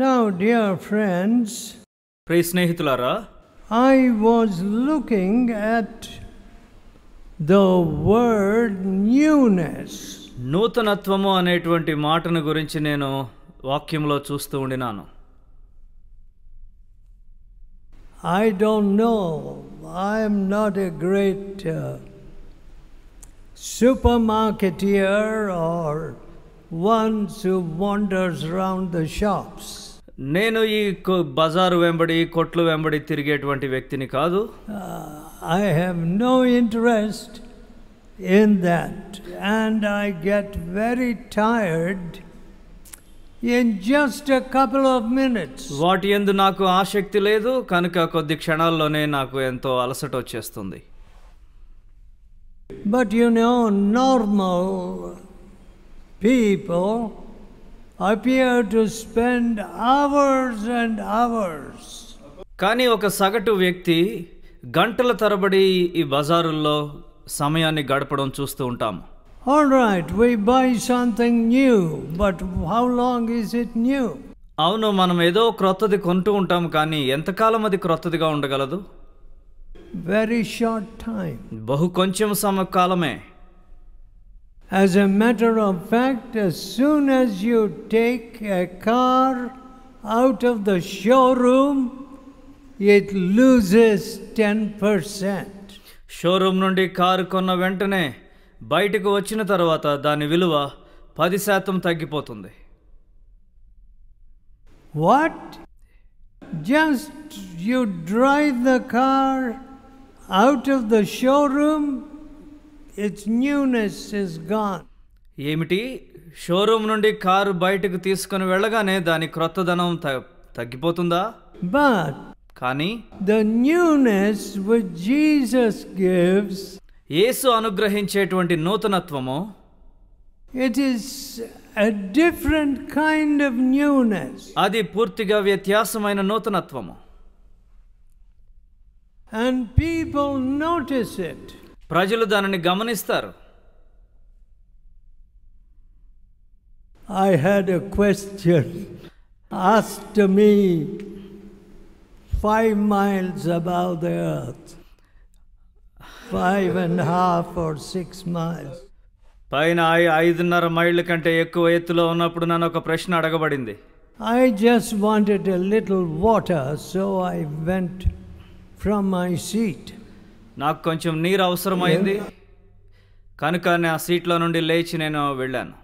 Now, dear friends, ప్రియ స్నేహితులారా I was looking at the word newness. నూతనత్వము అనేటువంటి మాటను గురించి నేను వాక్యంలో చూస్తూ ఉండినాను I don't know, I'm not a great uh, supermarketeer or ones who wanders the the shops. నేను ఈ బజారు వెంబడి కొట్లు వెంబడి తిరిగేటువంటి వ్యక్తిని కాదు I have no interest in that and I get very tired in just couple of minutes వాటి ఎందు నాకు ఆసక్తి లేదు కనుక కొద్ది క్షణాల్లోనే నాకు ఎంతో అలసట వచ్చేస్తుంది but you know normal people appear to spend hours and hours. కానీ ఒక సగటు వ్యక్తి గంటల తరబడి ఈ బజారుల్లో సమయాన్ని గడపడం చూస్తూ ఉంటాం All right, we buy something new, but how long is it new? అవును మనం ఏదో క్రొత్తది కొంటూ ఉంటాం కానీ ఎంతకాలం అది క్రొత్తదిగా ఉండగలదు వెరీ షార్ట్ టైం బహు కొంచెం సమకాలమే As a matter of fact, as soon as you take a car out of the showroom, it loses 10%. Showroom nundi car konna ventane, bite ko vachina tarvata, dani viluva, padisatam tagipotunde. What? Just you drive the car out of the showroom, its newness is gone ఏమిటి showroom నుండి car బయటకు తీసుకుని వెళ్ళగానే దాని క్రొత్తదనం తగ్గిపోతుందా but కానీ the newness with Jesus gives యేసు అనుగ్రహించేటువంటి నూతనత్వము it is a different kind of newness అది పూర్తిగా వ్యత్యాసమైన నూతనత్వము అండ్ పీపుల్ నోటిస్ ఇట్ ప్రజలు దానిని గమనిస్తారు I had a question asked me five miles above the earth five and half or six miles పైన ఐదున్నర మైళ్ళ కంటే ఎక్కువ ఎత్తులో ఉన్నప్పుడు నన్ను ఒక ప్రశ్న అడగబడింది I just wanted a little water so I went from my seat నాకు కొంచెం నీరు అవసరమైంది కనుక నా సీట్లో నుండి లేచి నేను వెళ్ళాను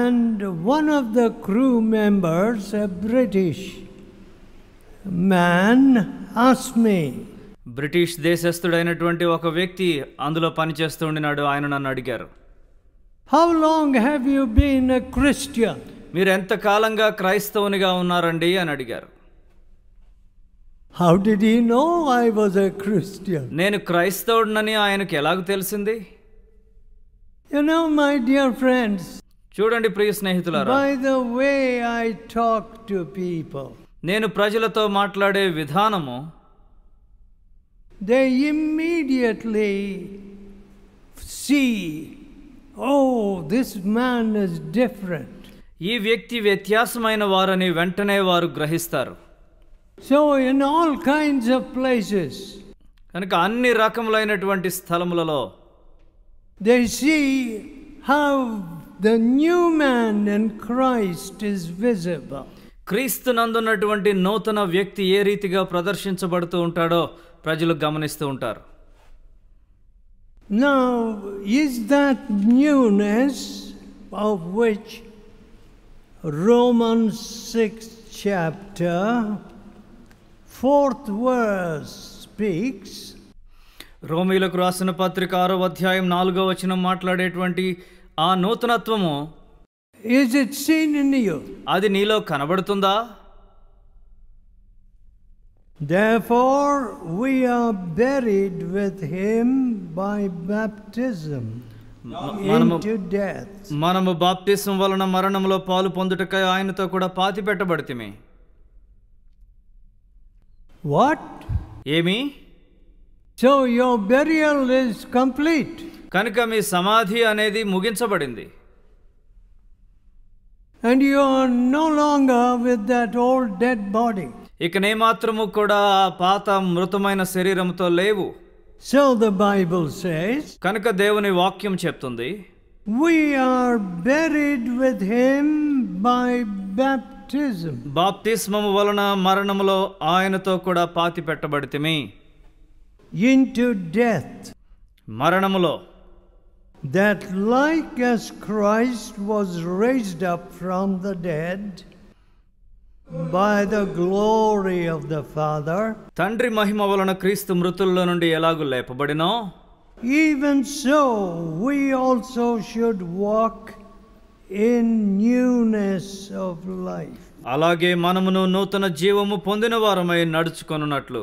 and one of the crew members British man asked me British దేశస్థుడైనటువంటి ఒక వ్యక్తి అందులో పనిచేస్తూ ఉండినాడు ఆయన నన్ను అడిగారు how long have you been Christian మీరు కాలంగా క్రైస్తవునిగా ఉన్నారండి అని అడిగారు how did he know I was a Christian నేను క్రైస్తవుడినని ఆయనకు ఎలాగ తెలిసింది you know my dear friends చూడండి ప్రియ స్నేహితులారా by the way I talk to people నేను ప్రజలతో మాట్లాడే విధానము they immediately see oh this man is different ఈ వ్యక్తి వ్యత్యాసమైన వారని వెంటనే వారు గ్రహిస్తారు so in all kinds of places కనుక అన్ని రకములైనటువంటి స్థలములలో they see how the new man and Christ is visible క్రీస్తు నందున్నటువంటి నూతన వ్యక్తి ఏ రీతిగా ప్రదర్శించబడుతూ ఉంటాడో ప్రజలు గమనిస్తూ ఉంటారు now is that newness of which Roman six chapter fourth verse speaks రోమిలకు రాసిన పత్రిక ఆరో అధ్యాయం నాలుగో వచనం మాట్లాడేటువంటి ఆ నూతనత్వము is it seen in you అది నీలో కనబడుతుందా Therefore, we are buried with him by baptism మనము మనము బాప్తిజం వలన మరణంలో పాలు పొందుటకై ఆయనతో కూడా పాతి పెట్టబడితిమి వాట్ ఏమి so your burial is complete కనుక మీ సమాధి అనేది ముగించబడింది and you are no longer with that old dead body ఇక నే మాత్రము కూడా ఆ పాత మృతమైన శరీరంతో లేవు సో ద బైబుల్ సేస్ కనుక దేవుని వాక్యం చెప్తుంది we are buried with him by bap baptism. Into death. మరణములో that like as Christ was raised up from the dead by the glory of the Father. తండ్రి మహిమ వలన క్రీస్తు మృతుల్లో నుండి ఎలాగు లేపబడినో even so we also should walk in newness of life అలాగే మనమును నూతన జీవము పొందిన వారమై నడుచుకొనున్నట్లు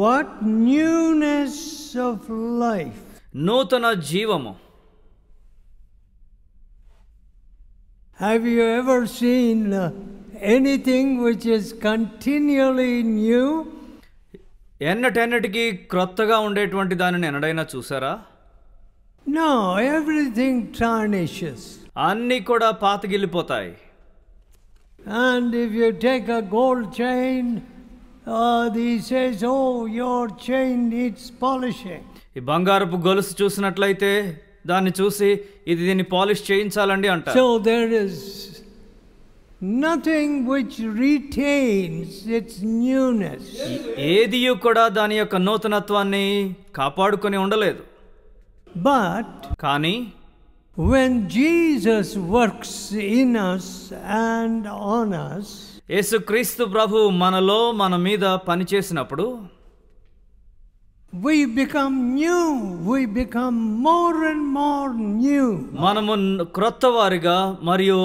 వాట్ న్యూనెస్ ఆఫ్ లైఫ్ నూతన జీవము have you ever seen anything which is continually new ఎన్నటెన్నటికీ క్రొత్తగా ఉండేటువంటి దానిని ఎన్నడైనా చూసారా నో ఎవ్రీథింగ్ ట్రానిషెస్ అన్నీ కూడా పాతగిల్లిపోతాయి and if you take a gold chain says oh your chain needs polishing ఈ బంగారపు గొలుసు చూసినట్లయితే దాన్ని చూసి ఇది దీన్ని పాలిష్ చేయించాలండి అంటారు so there is nothing which retains its newness ఏది కూడా దాని యొక్క నూతనత్వాన్ని కాపాడుకొని ఉండలేదు బట్ కానీ when Jesus works in us and on us యేసుక్రీస్తు ప్రభు మనలో మన మీద పనిచేసినప్పుడు we become new we become more and more new మనము క్రొత్త వారిగా మరియు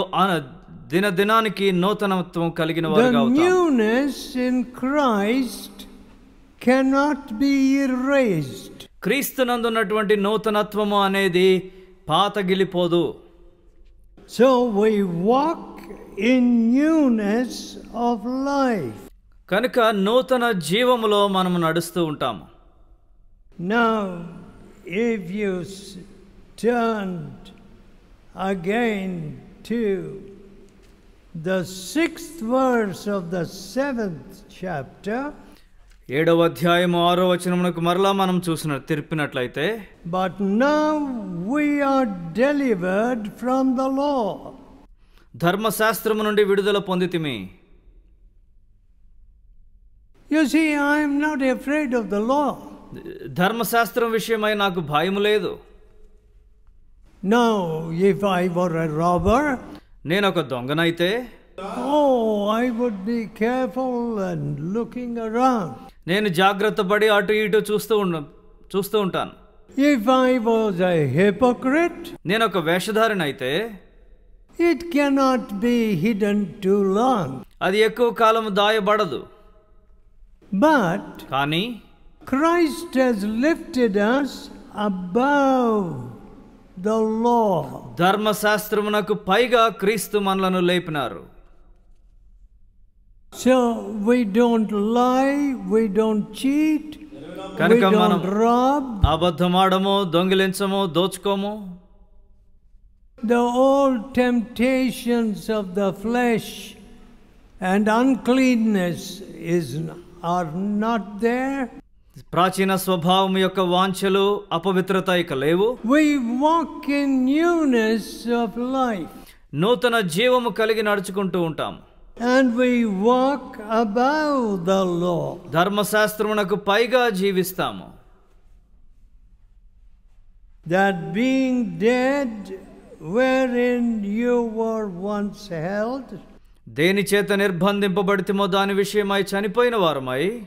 దినదినానికి నూతనత్వం కలిగిన వారుగా newness in Christ cannot be raised క్రీస్తునందున్నటువంటి నూతనత్వము అనేది పాతగిలిపోదు so we walk in newness of life కనుక నూతన జీవములో మనం నడుస్తూ ఉంటాము now if you turn again to the sixth verse of the seventh chapter ఏడవ అధ్యాయం ఆరో వచనమునకు మరలా మనం చూసిన తెరిపినట్లయితే but now delivered from the law ధర్మశాస్త్రము నుండి విడుదల పొందితిమి you see I'm not afraid of the law ధర్మశాస్త్రం విషయమై నాకు భయం లేదు no if I were a robber నేను ఒక దొంగనైతే oh I would be careful and looking around నేను జాగ్రత్త పడి అటు ఇటు చూస్తూ ఉన్న చూస్తూ ఉంటాను if I was a hypocrite నేను ఒక వేషధారిని అయితే it cannot be hidden too long అది ఎక్కువ కాలం దాయబడదు బట్ కానీ Christ he's lifted us above the law ధర్మశాస్త్రమునకు పైగా క్రీస్తు మనలను లేపినారు so we don't lie we don't cheat కనుక మనం రాబ్ అబద్ధమాడము దొంగిలించము దోచుకోము the old temptations of the flesh and uncleanness is are not there ప్రాచీన స్వభావం యొక్క వాంఛలు అపవిత్రత ఇక లేవు we walk in newness of life నూతన జీవము కలిగి నడుచుకుంటూ ఉంటాము and we walk above the law that being dead wherein you were once held that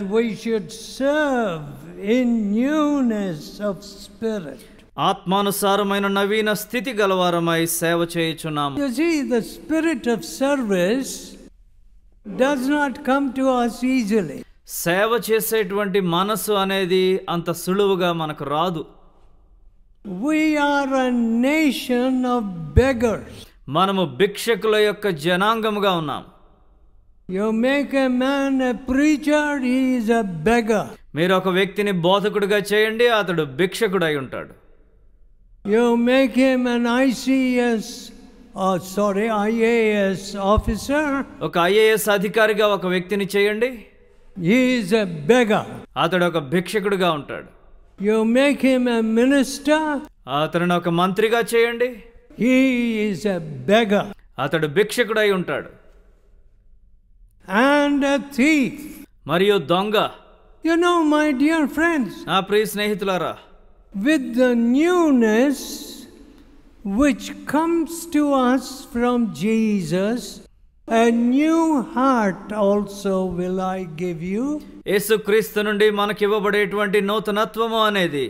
we should serve in newness of spirit ఆత్మానుసారమైన నవీన స్థితి గలవారమై సేవ చేయుచున్నాం the spirit of service does not come to us easily సేవ చేసేటువంటి మనసు అనేది అంత సులువుగా మనకు రాదు we are a nation of beggars మనము భిక్షకుల యొక్క జనాంగముగా ఉన్నాం you make a man a preacher is a beggar మీరు ఒక వ్యక్తిని బోధకుడిగా చేయండి అతడు భిక్షకుడై ఉంటాడు You make him an ICS sorry IAS officer ఒక ఐఏఎస్ అధికారిగా ఒక వ్యక్తిని చేయండి ఈజ్ ఎ బెగర్ అతడు ఒక భిక్షకుడుగా ఉంటాడు you make him a minister అతను ఒక మంత్రిగా చేయండి ఈజ్ ఎ బెగర్ అతడు భిక్షకుడై ఉంటాడు అండ్ థీఫ్ మరియు దొంగ you know my dear friends నా ప్రియ స్నేహితులారా with the newness which comes to us from Jesus. A new heart also will I give you. యేసుక్రీస్తు నుండి మనకి ఇవ్వబడేటువంటి నూతనత్వము అనేది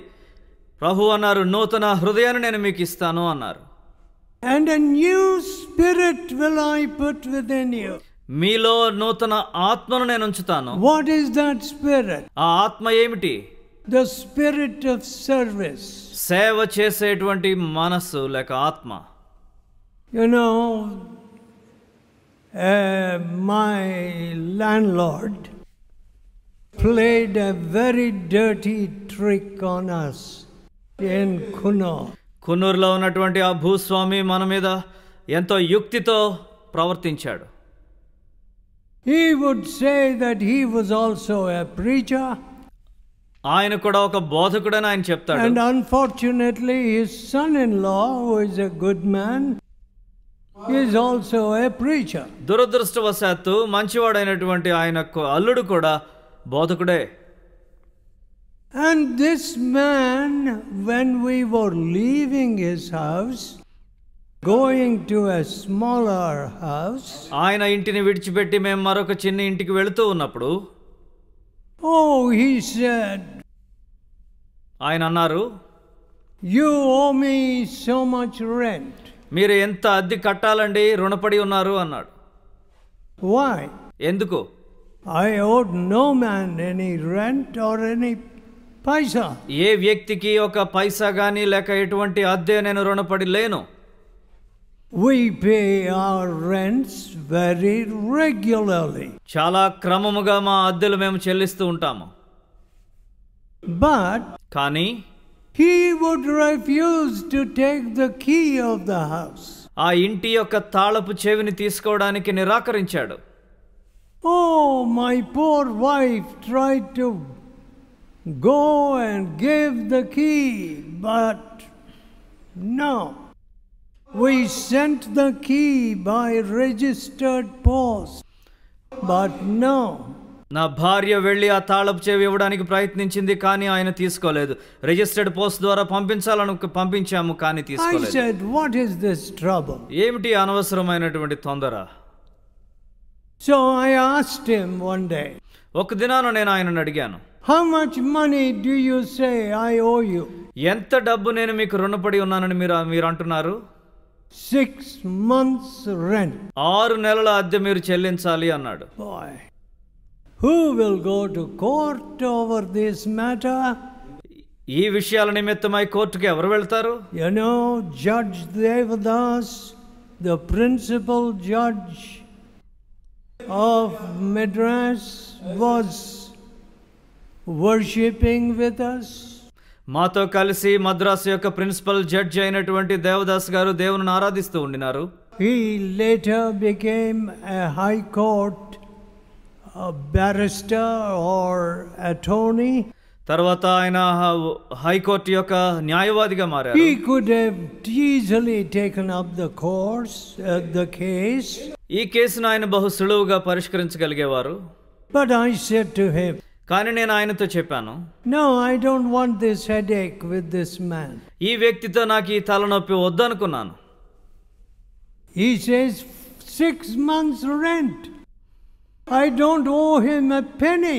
ప్రభు అన్నారు నూతన హృదయాన్ని నేను మీకు ఇస్తాను అన్నారు and a new spirit will I put with in you మీలో నూతన ఆత్మను నేను ఉంచుతాను వాట్ ఈస్ దట్ స్పిరిట్ ఆ ఆత్మ ఏమిటి ద స్పిరిట్ ఆఫ్ సర్వీస్ సేవ చేసేటువంటి మనస్సు లేక ఆత్మ you know my landlord played a very dirty trick on us in కునో కునూర్లో ఉన్నటువంటి ఆ భూస్వామి మన మీద ఎంతో యుక్తితో ప్రవర్తించాడు he would say that he was also a preacher ఆయన కూడా ఒక బోధకుడని ఆయన చెప్తాడు and unfortunately his son in law who is a good man is also a preacher దురదృష్టవశాత్తు మంచివాడైనటువంటి ఆయన అల్లుడు కూడా బోధకుడే and this man when we were leaving his house going to a smaller house ఆయన ఇంటిని విడిచిపెట్టి మేము మరొక చిన్న ఇంటికి వెళుతూ ఉన్నప్పుడు ఓ హీ సెడ్ ఆయన అన్నారు you owe me so much rent మీరు ఎంత అద్దె కట్టాలండి రుణపడి ఉన్నారు అన్నాడు వాయ్ ఎందుకు I owe no man any rent or any paisa ఏ వ్యక్తికి ఒక పైసా కానీ లేక ఎటువంటి అద్దె నేను రుణపడి లేను we pay our rents very regularly చాలా క్రమముగా మా అద్దెలు మేము చెల్లిస్తూ ఉంటాము But Kani he would refuse to take the key of the house. ఆ ఇంటి యొక్క తాళపు చెవిని తీసుకోవడానికి నిరాకరించాడు. Oh my poor wife tried to go and give the key but no. We sent the key by registered post but no. నా భార్య వెళ్ళి ఆ తాళపు చెవి ఇవ్వడానికి ప్రయత్నించింది కానీ ఆయన తీసుకోలేదు రిజిస్టర్డ్ పోస్ట్ ద్వారా పంపించాలను పంపించాము కానీ తీసుకోలేదు వాట్ ఈస్ ఏమిటి అనవసరమైనటువంటి తొందర so I asked him one day ఒక దినాన నేను ఆయనను అడిగాను how much money do you say I owe you ఎంత డబ్బు నేను మీకు రుణపడి ఉన్నానని మీరు మీరు అంటున్నారు సిక్స్ మంత్స్ రెంట్ ఆరు నెలల అద్దె మీరు చెల్లించాలి అన్నాడు boy who will go to court over this matter ఈ విషయాల నిమిత్తమై కోర్టుకి ఎవరు వెళ్తారు you know judge Devadas the principal judge of Madras was worshipping with us మాతో కలిసి మద్రాసు యొక్క ప్రిన్సిపల్ జడ్జ్ అయినటువంటి దేవదాస్ గారు దేవుని ఆరాధిస్తూ ఉండినారు హీ లేటర్ బికేమ్ హైకోర్ట్ తర్వాత ఆయన హైకోర్టు యొక్క న్యాయవాదిగా మారారు he could have easily taken up the course uh, the case ఈ కేసును ఆయన బహు సులువుగా పరిష్కరించగలిగేవారు but I said to him కానీ నేను ఆయనతో చెప్పాను no I don't want this headache with this man ఈ వ్యక్తితో నాకు ఈ తలనొప్పి వద్దనుకున్నాను he says six months rent I don't owe him a penny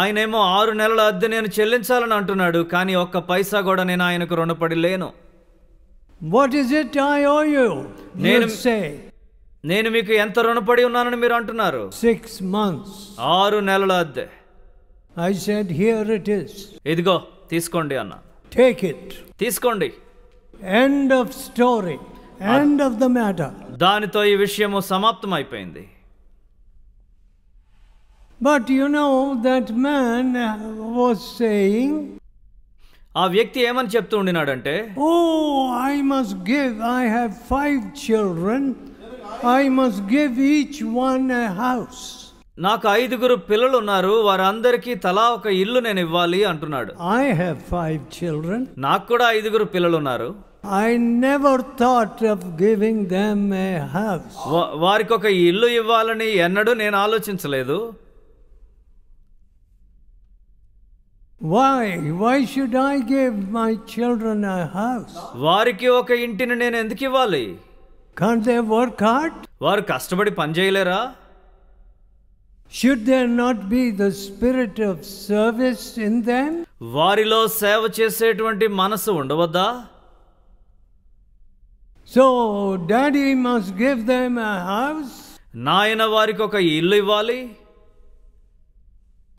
ఆయనేమో ఆరు నెలల అద్దె నేను చెల్లించాలని అంటున్నాడు కానీ ఒక్క పైసా కూడా నేను ఆయనకు రుణపడి లేను what is it I owe you నేను సే నేను మీకు ఎంత రుణపడి ఉన్నానని మీరు అంటున్నారు సిక్స్ మంత్స్ ఆరు నెలల అద్దె I said here it is ఇదిగో తీసుకోండి అన్న టేక్ ఇట్ తీసుకోండి end of story end of the matter దానితో ఈ విషయము సమాప్తం అయిపోయింది but you know that man was saying ఆ వ్యక్తి ఏమని చెప్తూ ఉండినాడంటే oh I must give I have five children I must give each one house నాకు ఐదుగురు పిల్లలు ఉన్నారు వారందరికీ తలా ఒక ఇల్లు నేను ఇవ్వాలి అంటున్నాడు ఐ హావ్ ఫైవ్ చిల్డ్రన్ నాకు కూడా ఐదుగురు పిల్లలు ఉన్నారు I never thought of giving them a house వారికి ఒక ఇల్లు ఇవ్వాలని ఎన్నడూ నేను ఆలోచించలేదు Why? Why should I give my children a house? వారికి ఒక ఇంటిని నేను ఎందుకు ఇవ్వాలి Can't they work hard? వారు కష్టపడి పని చేయలేరా Should there not be the spirit of service in them? వారిలో సేవ చేసేటువంటి మనసు ఉండవద్దా So, daddy must give them a house. నాయన వారికి ఒక ఇల్లు ఇవ్వాలి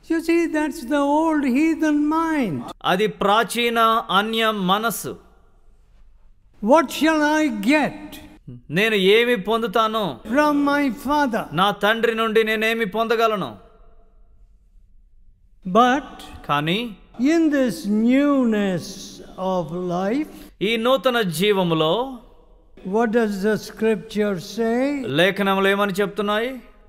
You see, that's the old heathen mind. Adi prachina anya manasu. What shall I get నేను ఏమి pondutano? from my father? tandri nundi నుండి నేనేమి పొందగలను But Kani. in this newness of life, ఈ నూతన జీవములో what does the scripture say? లేఖనములు ఏమని చెప్తున్నాయి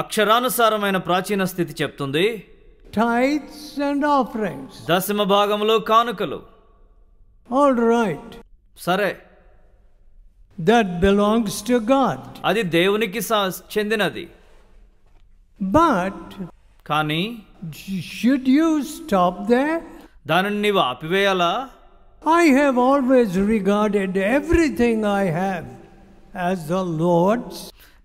అక్షరానుసారమైన ప్రాచీన స్థితి చెప్తుంది టైట్స్ అండ్ దశమ భాగంలో కానుకలు ఆల్ రైట్ సరే దట్ బిలాంగ్స్ టు గాడ్ అది దేవునికి చెందినది బట్ కానీ షుడ్ యూ స్టాప్ దే దానిని నీవు ఆపివేయాలా I have always regarded everything I have as the Lord's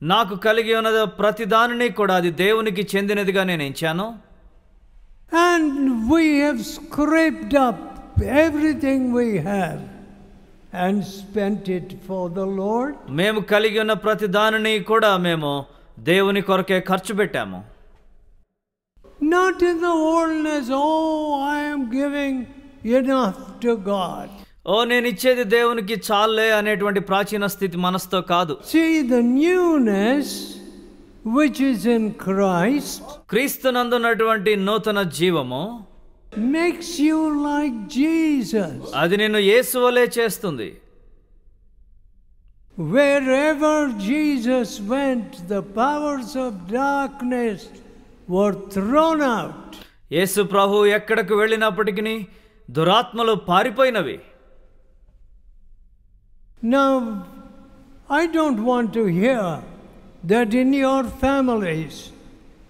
నాకు కలిగి ఉన్న ప్రతి దానిని కూడా అది దేవునికి చెందినదిగా నేను ఎంచాను and we have scraped up everything we have and spent it for the Lord మేము కలిగి ఉన్న ప్రతి దానిని కూడా మేము దేవుని కొరకే ఖర్చు పెట్టాము not in the oldness oh I'm giving enough to God oh నేను ఇచ్చేది దేవునికి చాలే అనేటువంటి ప్రాచీన స్థితి మనస్తో కాదు see the newness which is in Christ క్రీస్తునందున్నటువంటి నూతన జీవము మేక్స్ యూ లైక్ జీసస్ అది నిన్ను వలె చేస్తుంది ever Jesus went the powers of darkness were thrown out యేసు ప్రభు ఎక్కడకు వెళ్ళినప్పటికీ దురాత్మలు పారిపోయినవి Now, I don't want to hear that in your families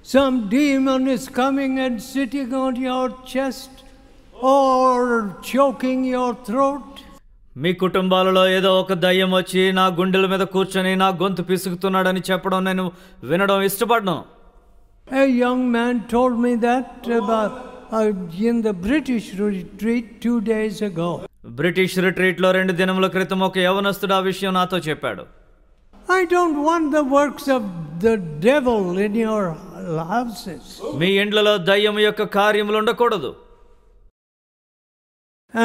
some demon is coming and sitting on your chest or choking your throat. మీ కుటుంబాలలో ఏదో ఒక దయ్యం వచ్చి నా గుండెల మీద కూర్చొని నా గొంతు పిసుకుతున్నాడని చెప్పడం నేను వినడం ఇష్టపడను A young man told me that about uh, in the British retreat two days ago. British రిట్రీట్లో రెండు దినముల క్రితం ఒక యవనస్తుడు ఆ విషయం నాతో చెప్పాడు I don't want the works of the devil in your houses మీ ఇండ్లలో దయ్యం యొక్క కార్యములు ఉండకూడదు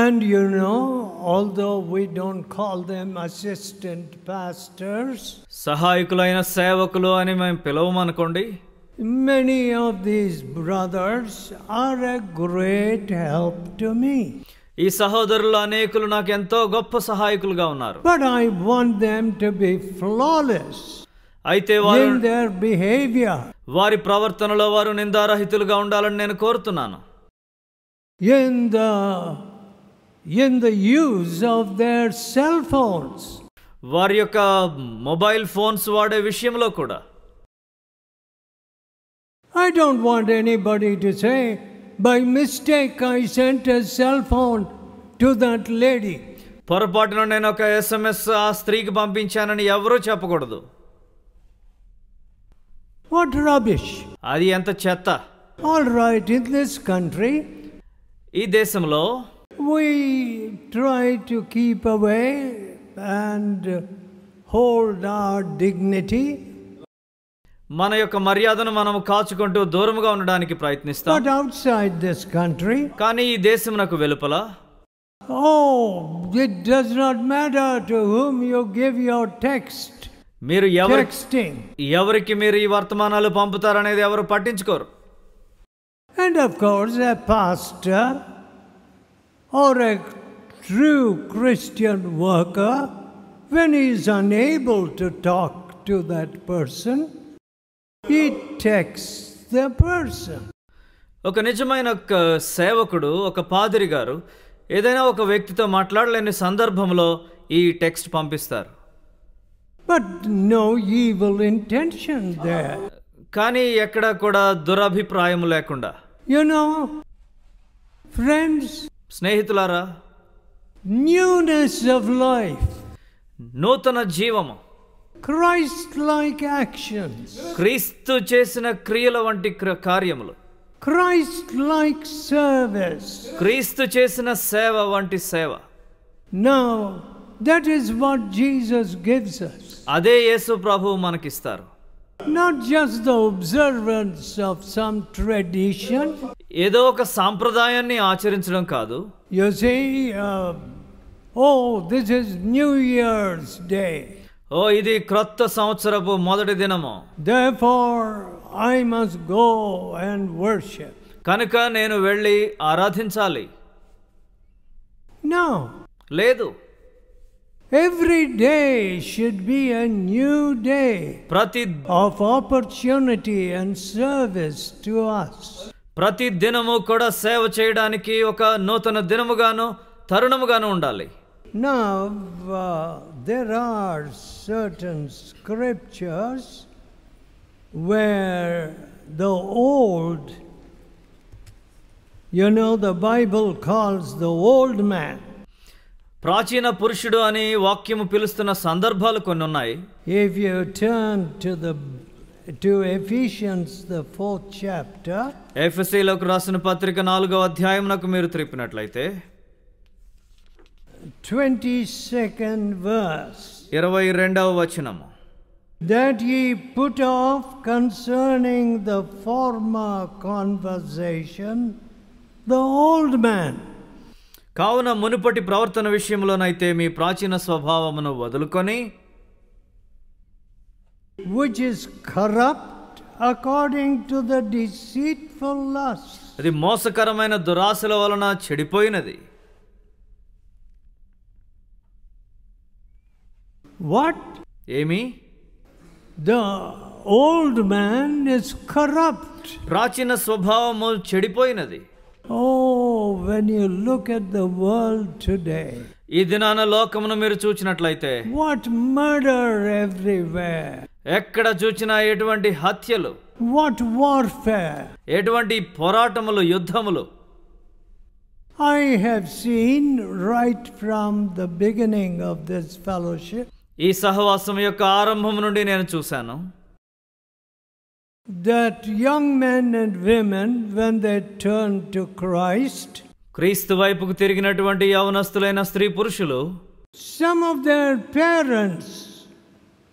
and you know although we don't call them assistant pastors సహాయకులైన సేవకులు అని మేము పిలవమనుకోండి many of these brothers are a great help to me. ఈ సహోదరులు అనేకులు నాకు ఎంతో గొప్ప సహాయకులుగా ఉన్నారు but I want them to be flawless అయితే వారు దేర్ బిహేవియర్ వారి ప్రవర్తనలో వారు నిందారహితులుగా ఉండాలని నేను కోరుతున్నాను in the in the use of their cell phones వారి యొక్క మొబైల్ ఫోన్స్ వాడే విషయంలో కూడా I don't want anybody to say by mistake I sent a cell phone to that lady పొరపాటున నేను ఒక ఎస్ఎంఎస్ ఆ స్త్రీకి పంపించానని ఎవరూ చెప్పకూడదు వాట్ రాబిష్ అది ఎంత చెత్త all right in this country ఈ దేశంలో we try to keep away and hold our dignity మన యొక్క మర్యాదను మనం కాచుకుంటూ దూరంగా ఉండడానికి ప్రయత్నిస్తాం but outside this country కానీ ఈ దేశమునకు వెలుపల oh it does not matter to whom you give your text మీరు ఎవరి ఎవరికి మీరు ఈ వర్తమానాలు పంపుతారనేది ఎవరు పట్టించుకోరు and of course a pastor or a true Christian worker when is able to talk to that person It takes ఒక నిజమైన సేవకుడు ఒక పాదిరి గారు ఏదైనా ఒక వ్యక్తితో మాట్లాడలేని సందర్భంలో ఈ టెక్స్ట్ పంపిస్తారు బట్ నో ఈవిల్ ఇంటెన్షన్ కానీ ఎక్కడ కూడా దురభిప్రాయం లేకుండా యు నో ఫ్రెండ్స్ స్నేహితులారా న్యూనెస్ ఆఫ్ లైఫ్ నూతన జీవము క్రైస్ట్ లైక్ యాక్షన్ క్రీస్తు చేసిన క్రియల వంటి కార్యములు క్రైస్ట్ లైక్ సర్వీస్ క్రీస్తు చేసిన సేవ వంటి సేవ now that is what Jesus gives us అదే యేసు ప్రభు మనకిస్తారు not just the observance of some tradition ఏదో ఒక సాంప్రదాయాన్ని ఆచరించడం కాదు you say oh this is New Year's Day oh ఇది క్రొత్త సంవత్సరపు మొదటి దినము for I must go and worship కనుక నేను వెళ్ళి ఆరాధించాలి నో లేదు every day should be a new day ప్రతి of opportunity and service to us ప్రతి దినము కూడా సేవ చేయడానికి ఒక నూతన దినముగాను తరుణముగాను ఉండాలి Now, uh, there are certain scriptures where the old, you know, the Bible calls the old man. ప్రాచీన పురుషుడు అని వాక్యము పిలుస్తున్న సందర్భాలు కొన్ని ఉన్నాయి if you turn to the to Ephesians the fourth chapter ఎఫ్ఎస్సీలోకి రాసిన పత్రిక నాలుగో అధ్యాయం నాకు మీరు త్రిప్పినట్లయితే ట్వంటీ సెకండ్ వర్స్ ఇరవై రెండవ వచనము that ye put off concerning the former conversation the old man కావున మునుపటి ప్రవర్తన విషయంలోనైతే మీ ప్రాచీన స్వభావమును వదులుకొని which is corrupt according to the deceitful lust అది మోసకరమైన దురాశల వలన చెడిపోయినది వాట్ ఏమి the old man is corrupt ప్రాచీన స్వభావము చెడిపోయినది oh when you look at the world today ఈ దినాన లోకమును మీరు చూచినట్లయితే వాట్ మర్డర్ ఎవ్రీవే ఎక్కడ చూచినా ఎటువంటి హత్యలు వాట్ వార్ఫేర్ ఎటువంటి పోరాటములు యుద్ధములు I have seen right from the beginning of this fellowship ఈ సహవాసం యొక్క ఆరంభం నుండి నేను చూశాను that young men and women when they turn to Christ క్రీస్తు వైపుకు తిరిగినటువంటి యవనస్తులైన స్త్రీ పురుషులు some of their parents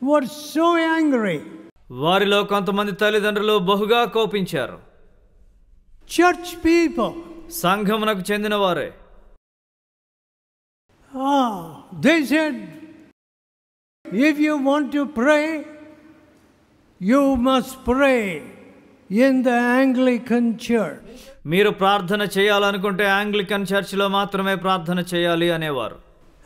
were so angry వారిలో కొంతమంది తల్లిదండ్రులు బహుగా కోపించారు చర్చ్ పీపుల్ సంఘమునకు చెందిన వారే they ah, said if you want to pray you must pray in the Anglican Church. మీరు ప్రార్థన చేయాలనుకుంటే ఆంగ్లికన్ చర్చిలో మాత్రమే ప్రార్థన చేయాలి అనేవారు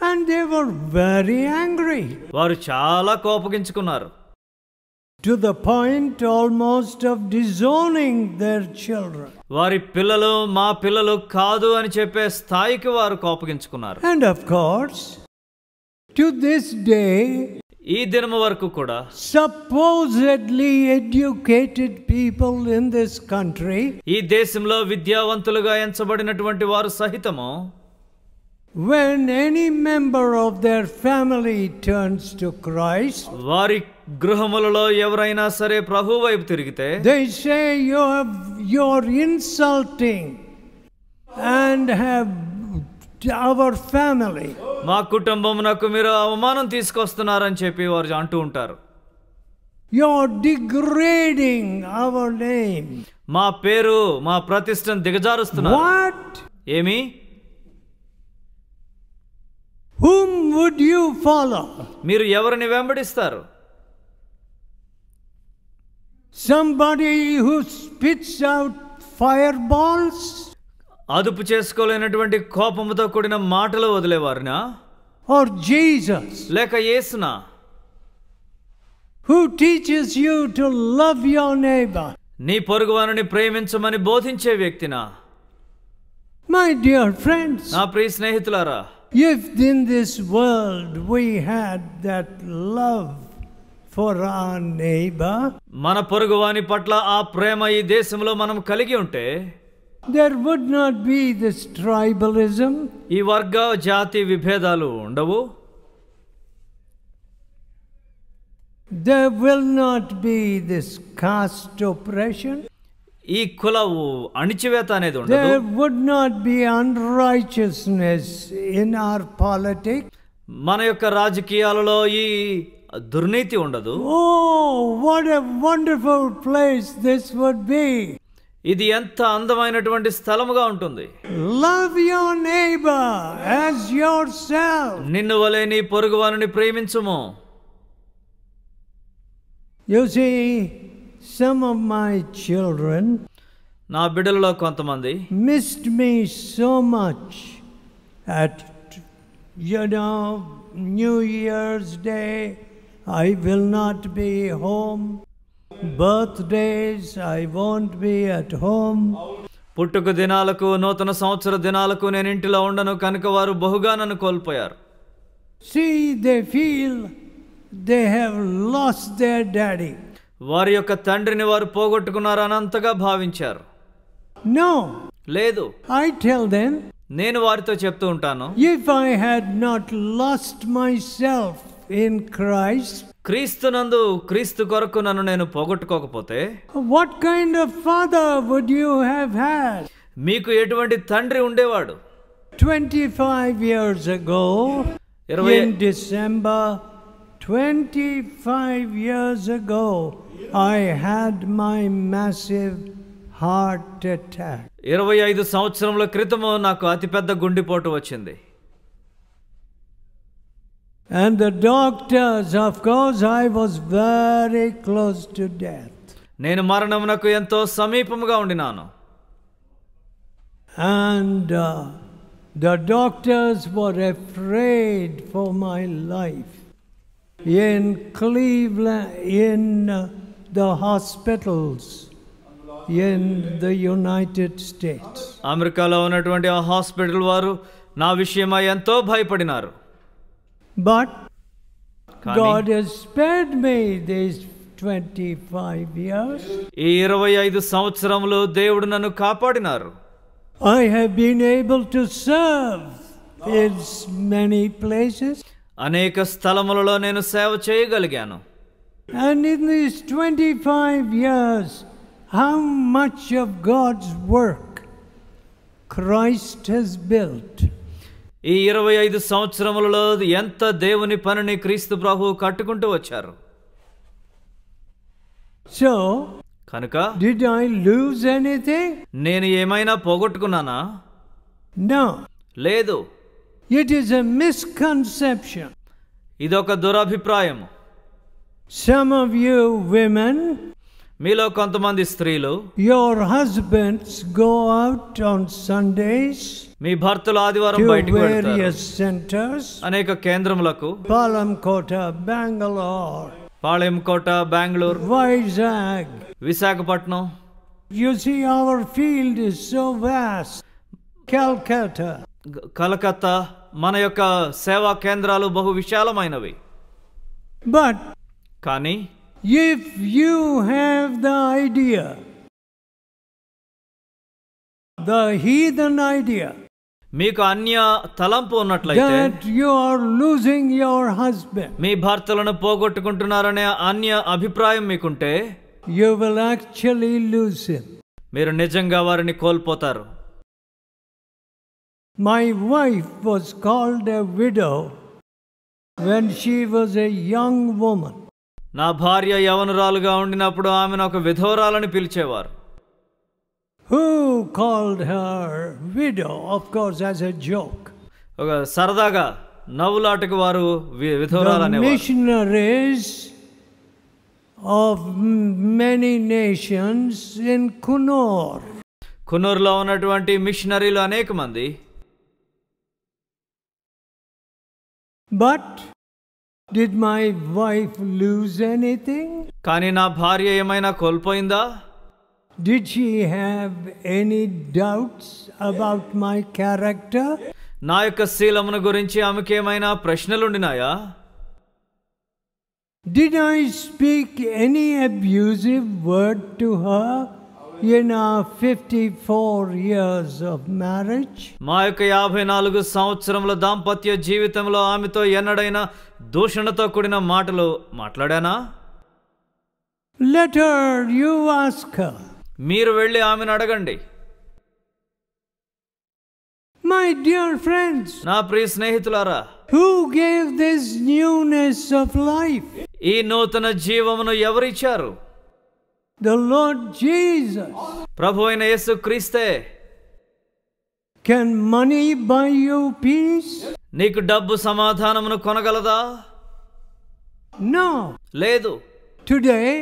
and they were very angry వారు చాలా కోపగించుకున్నారు to the point almost of disowning their children వారి పిల్లలు మా పిల్లలు కాదు అని చెప్పే స్థాయికి వారు కోపగించుకున్నారు and of course to this day ఈ దినము వరకు కూడా supposedly educated people in this country ఈ దేశంలో విద్యావంతులుగా ఎంచబడినటువంటి వారు సహితము when any member of their family turns to Christ వారి గృహములలో ఎవరైనా సరే ప్రభు వైపు తిరిగితే they say you are insulting and have our family మా కుటుంబం నాకు మీరు అవమానం తీసుకొస్తున్నారని చెప్పి వారు అంటూ ఉంటారు యూఆర్ డిగ్రేడింగ్ అవర్ నేమ్ మా పేరు మా ప్రతిష్టను దిగజారుస్తున్నారు వాట్ ఏమి హూమ్ వుడ్ యు ఫాలో మీరు ఎవరిని వెంబడిస్తారు somebody who spits out fire balls అదుపు చేసుకోలేనటువంటి కోపముతో కూడిన మాటలు వదిలేవారునా ఆర్ జీసస్ లేక యేసునా who teaches you to love your neighbour నీ పొరుగువానిని ప్రేమించమని బోధించే వ్యక్తినా మై డియర్ ఫ్రెండ్స్ నా ప్రియ స్నేహితులారా if then this world we had that love for our neighbor మన పొరుగువాని పట్ల ఆ ప్రేమ ఈ దేశంలో మనం కలిగి ఉంటే there would not be this tribalism ఈ వర్గ జాతి విభేదాలు ఉండవు they will not be this caste oppression ఈ కుల అణిచివేత అనేది ఉండదు there would not be unrighteousness in our politics మన యొక్క రాజకీయాలలో ఈ దుర్నీతి ఉండదు oh what a wonderful place this would be ఇది ఎంత అందమైనటువంటి స్థలముగా ఉంటుంది love your neighbour as yourself నిన్ను వలె నీ పొరుగువారిని ప్రేమించుము you see some of my children నా బిడ్డలలో కొంతమంది missed me so much at you know New Year's Day I will not be home birthdays I want be at home పుట్టుక దినాలకు నూతన సంవత్సర దినాలకు నేను ఇంటిలో ఉండను కనుక వారు బహుగా నన్ను కోల్పోయారు see they feel they have lost their daddy వారి యొక్క తండ్రిని వారు పోగొట్టుకున్నారు అనంతగా భావించారు నో లేదు ఐ టెల్ దెన్ నేను వారితో చెప్తూ ఉంటాను if I had not lost myself in Christ క్రీస్తునందు క్రీస్తు కొరకు నన్ను నేను పోగొట్టుకోకపోతే what kind of father would you have had మీకు ఎటువంటి తండ్రి ఉండేవాడు 25 ago ago in December 25 years ago I had my massive heart attack ఇరవై ఐదు సంవత్సరముల క్రితము నాకు అతిపెద్ద గుండెపోటు వచ్చింది And the doctors, of course, I was very close to death. నేను మరణమునకు ఎంతో సమీపముగా ఉండినాను And uh, the doctors were afraid for my life. In Cleveland, in uh, the hospitals, in the United States. అమెరికాలో ఉన్నటువంటి ఆ హాస్పిటల్ వారు నా విషయమై ఎంతో భయపడినారు but God has spared me these 25 years. I have been able to serve in many places. అనేక స్థలములలో నేను సేవ చేయగలిగాను And in these 25 years, how much of God's work Christ has built. ఈ ఇరవై ఐదు సంవత్సరములలో ఎంత దేవుని పనిని క్రీస్తు ప్రభు కట్టుకుంటూ వచ్చారు సో కనుక డిడ్ ఐ లూజ్ ఎనీథింగ్ నేను ఏమైనా పోగొట్టుకున్నానా నో లేదు ఇట్ ఈస్ ఎ మిస్కన్సెప్షన్ ఇదొక దురభిప్రాయం సమ్ ఆఫ్ యు విమెన్ మీలో కొంతమంది స్త్రీలు your husbands go out on Sundays మీ భర్తలు ఆదివారం బయటకు వెళ్తారు సెంటర్స్ అనేక కేంద్రములకు Palamcottah Bengaluru Palamcottah Bengaluru Vizag Visakhapatnam you see our field is so vast Calcutta Calcutta మన యొక్క సేవా కేంద్రాలు బహు విశాలమైనవి బట్ కానీ if you have the idea, the heathen idea, మీకు అన్య తలంపు ఉన్నట్లయితే హస్బెండ్ మీ భర్తలను పోగొట్టుకుంటున్నారనే అన్య అభిప్రాయం మీకుంటే యాక్చువల్లీ మీరు నిజంగా వారిని కోల్పోతారు my wife was called a widow when she was a young woman నా భార్య యవనురాలుగా ఉండినప్పుడు ఆమెను ఒక విధవరాలని పిలిచేవారు who called her widow of course as a joke ఒక సరదాగా నవ్వులాటకు వారు విధవరాలనే missionaries of many nations in Coonoor కునూర్లో ఉన్నటువంటి మిషనరీలు అనేక మంది but did my wife lose anything కానీ నా భార్య ఏమైనా కోల్పోయిందా did she have any doubts about my character నా యొక్క శీలమును గురించి ఆమెకి ఏమైనా ప్రశ్నలుండినాయా did I speak any abusive word to her In fifty four years of marriage, మా యొక్క యాభై నాలుగు సంవత్సరముల దాంపత్య జీవితంలో ఆమెతో ఎన్నడైనా దూషణతో కూడిన మాటలు మాట్లాడానా లెటర్ యు ఆస్క్ మీరు వెళ్ళి ఆమెను అడగండి మై డియర్ ఫ్రెండ్స్ నా ప్రియ స్నేహితులారా who gave this newness of life ఈ నూతన జీవమును ఎవరిచ్చారు The Lord Jesus. ప్రభు అయిన యేసు క్రీస్తే Can money buy you peace? నీకు డబ్బు సమాధానమును కొనగలదా? No. లేదు. Today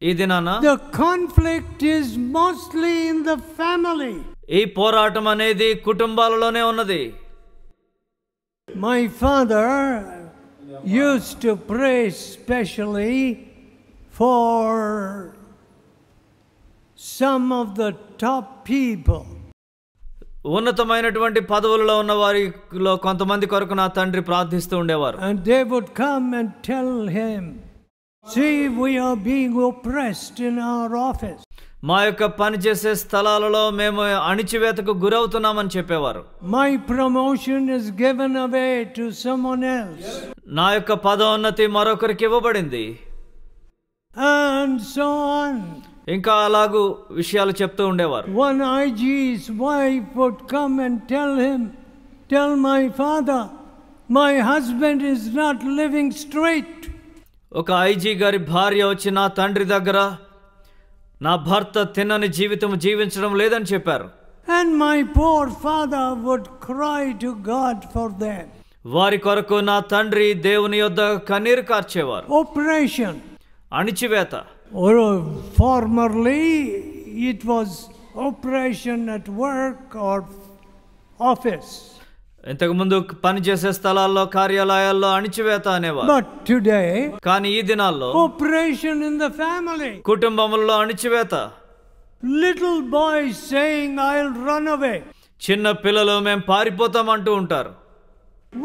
ఈ దినాన The conflict is mostly in the family. ఈ పోరాటం అనేది కుటుంబాలలోనే ఉన్నది. My father used to pray specially for some of the top people ఉన్నతమైనటువంటి పదవులలో ఉన్న వారిలో కొంతమంది కొరకు నా తండ్రి ప్రార్థిస్తూ ఉండేవారు and they would come and tell him see we are being oppressed in our office మా యొక్క పనిచేసే స్థలాలలో మేము అణిచివేతకు గురవుతున్నామని చెప్పేవారు my promotion is given away to someone else నా యొక్క పదోన్నతి మరొకరికి ఇవ్వబడింది అండ్ సో ఆన్ ఇంకా అలాగూ విషయాలు చెప్తూ ఉండేవారు one IG's wife would come and tell him tell my father my husband is not living straight ఒక ఐజీ గారి భార్య వచ్చి నా తండ్రి దగ్గర నా భర్త తినని జీవితం జీవించడం లేదని చెప్పారు and my poor father would cry to God for them వారి కొరకు నా తండ్రి దేవుని యొద్ద కన్నీరు కార్చేవారు ఆపరేషన్ అణిచివేత Uh, formerly it was operation at work or office. ఇంతకుముందు పనిచేసే స్థలాల్లో కార్యాలయాల్లో అణిచివేత అనేవారు బట్ టుడే కానీ ఈ దినాల్లో ఆపరేషన్ ఇన్ ద ఫ్యామిలీ కుటుంబంలో అణిచివేత little boy saying I will run away చిన్న పిల్లలు మేము పారిపోతాం అంటూ ఉంటారు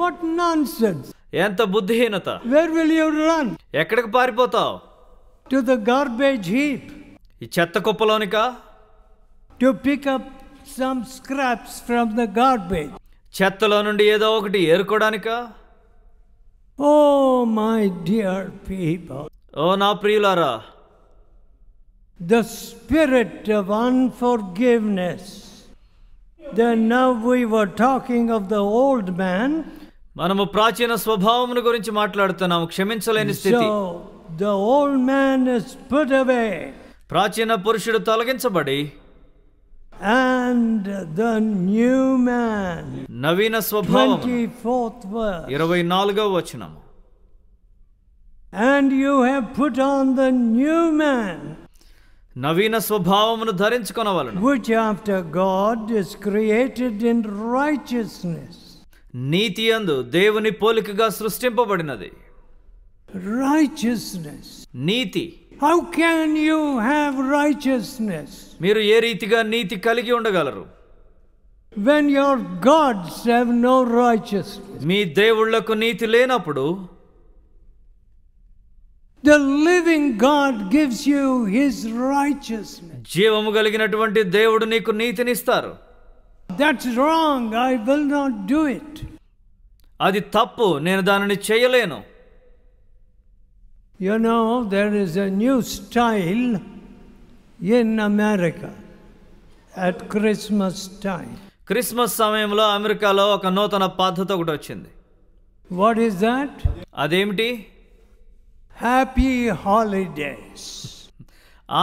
వాట్ నాన్సెన్స్ ఎంత బుద్ధిహీనత వేర్ విల్ యు రన్ ఎక్కడికి పారిపోతావు టు ద గార్బేజ్ హీప్ ఈ చెత్త కుప్పలోనిక to pick up some scraps from the garbage చెత్తలో నుండి ఏదో ఒకటి ఏరుకోవడానిక ఓ మై డియర్ పీపుల్ ఓ నా ప్రియులారా the spirit of unforgiveness then now we were talking of the old man మనము ప్రాచీన స్వభావమును గురించి మాట్లాడుతున్నాము క్షమించలేని స్థితి the old man is put away. ప్రాచీన పురుషుడు తొలగించబడి అండ్ ద న్యూ మ్యాన్ నవీన స్వభావం ఇరవై నాలుగవ వచనం and you have put on the new man నవీన స్వభావమును ధరించుకొనవలను which after God is created in righteousness నీతి అందు దేవుని పోలికగా సృష్టింపబడినది righteousness నీతి how can you have righteousness మీరు ఏ రీతిగా నీతి కలిగి ఉండగలరు when your gods have no righteousness మీ దేవుళ్లకు నీతి లేనప్పుడు the living God gives you his righteousness జీవము కలిగినటువంటి దేవుడు నీకు నీతిని ఇస్తారు that's wrong I will not do it అది తప్పు నేను దానిని చేయలేను You know, there is a new style in America at Christmas time. Christmas సమయంలో అమెరికాలో ఒక నూతన పద్ధతి ఒకటి వచ్చింది వాట్ ఈస్ దాట్ అదేమిటి హ్యాపీ హాలిడేస్